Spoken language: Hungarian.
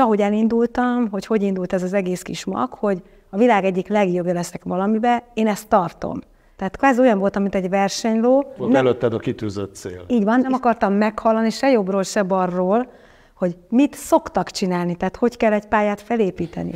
ahogy elindultam, hogy hogy indult ez az egész kis mag, hogy a világ egyik legjobb leszek valamibe, én ezt tartom. Tehát kvázi olyan voltam, mint egy versenyló. Volt nem, előtted a kitűzött cél. Így van, nem akartam meghallani se jobbról, se balról, hogy mit szoktak csinálni, tehát hogy kell egy pályát felépíteni.